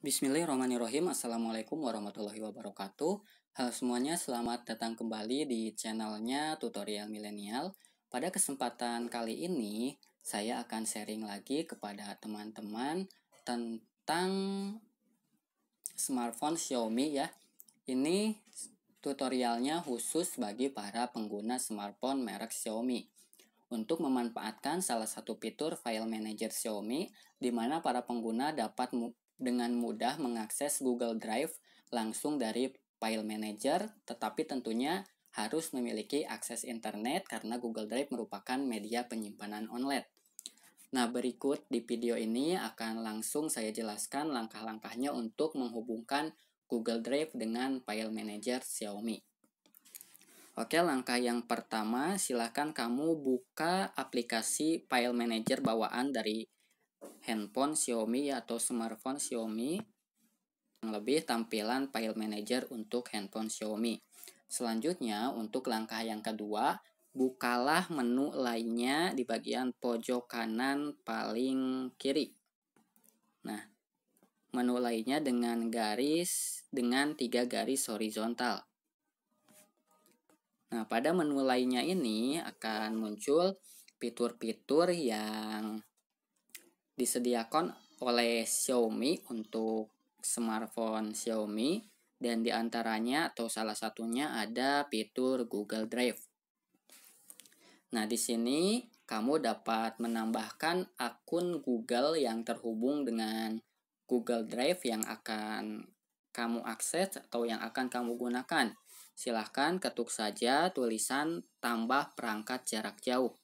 Bismillahirrahmanirrahim Assalamualaikum warahmatullahi wabarakatuh Halo semuanya, selamat datang kembali di channelnya Tutorial Milenial Pada kesempatan kali ini, saya akan sharing lagi kepada teman-teman Tentang smartphone Xiaomi ya Ini tutorialnya khusus bagi para pengguna smartphone merek Xiaomi untuk memanfaatkan salah satu fitur file manager Xiaomi di mana para pengguna dapat dengan mudah mengakses Google Drive langsung dari file manager, tetapi tentunya harus memiliki akses internet karena Google Drive merupakan media penyimpanan online. Nah, berikut di video ini akan langsung saya jelaskan langkah-langkahnya untuk menghubungkan Google Drive dengan file manager Xiaomi. Oke, langkah yang pertama, silakan kamu buka aplikasi file manager bawaan dari handphone Xiaomi atau smartphone Xiaomi yang lebih tampilan file manager untuk handphone Xiaomi. Selanjutnya, untuk langkah yang kedua, bukalah menu lainnya di bagian pojok kanan paling kiri. Nah, menu lainnya dengan garis dengan tiga garis horizontal. Nah, pada menu lainnya ini akan muncul fitur-fitur yang disediakan oleh Xiaomi untuk smartphone Xiaomi dan diantaranya atau salah satunya ada fitur Google Drive. Nah, di sini kamu dapat menambahkan akun Google yang terhubung dengan Google Drive yang akan kamu akses atau yang akan kamu gunakan. Silahkan ketuk saja tulisan tambah perangkat jarak jauh.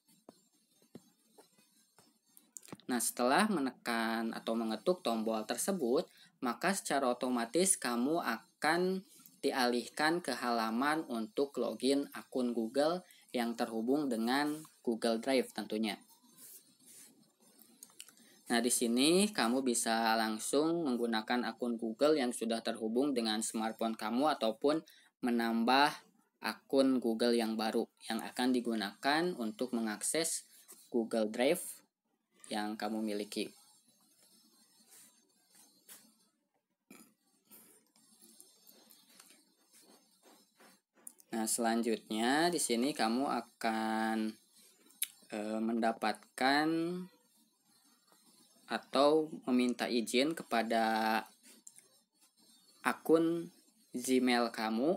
Nah, setelah menekan atau mengetuk tombol tersebut, maka secara otomatis kamu akan dialihkan ke halaman untuk login akun Google yang terhubung dengan Google Drive tentunya. Nah, di sini kamu bisa langsung menggunakan akun Google yang sudah terhubung dengan smartphone kamu ataupun menambah akun Google yang baru yang akan digunakan untuk mengakses Google Drive yang kamu miliki. Nah, selanjutnya di sini kamu akan e, mendapatkan atau meminta izin kepada akun Gmail kamu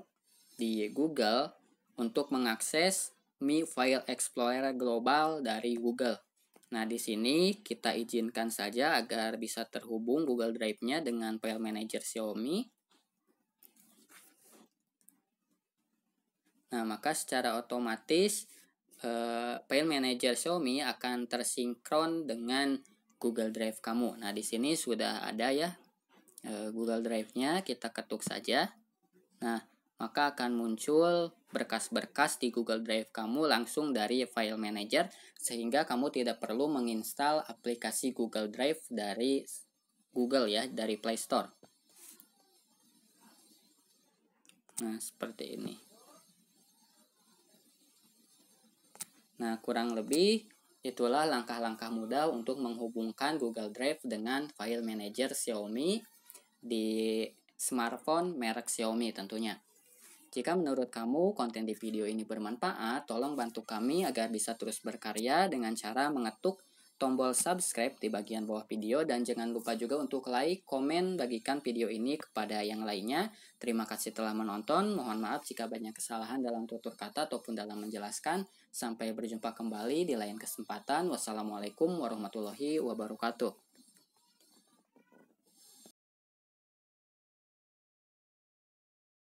di Google untuk mengakses Mi File Explorer Global dari Google. Nah, di sini kita izinkan saja agar bisa terhubung Google Drive-nya dengan file manager Xiaomi. Nah, maka secara otomatis eh, file manager Xiaomi akan tersinkron dengan Google Drive kamu. Nah, di sini sudah ada ya eh, Google Drive-nya, kita ketuk saja. Nah, maka akan muncul berkas-berkas di Google Drive kamu langsung dari file manager sehingga kamu tidak perlu menginstal aplikasi Google Drive dari Google ya, dari Play Store. Nah, seperti ini. Nah, kurang lebih itulah langkah-langkah mudah untuk menghubungkan Google Drive dengan file manager Xiaomi di smartphone merek Xiaomi tentunya. Jika menurut kamu konten di video ini bermanfaat, tolong bantu kami agar bisa terus berkarya dengan cara mengetuk tombol subscribe di bagian bawah video dan jangan lupa juga untuk like, komen, bagikan video ini kepada yang lainnya. Terima kasih telah menonton. Mohon maaf jika banyak kesalahan dalam tutur kata ataupun dalam menjelaskan. Sampai berjumpa kembali di lain kesempatan. Wassalamualaikum warahmatullahi wabarakatuh.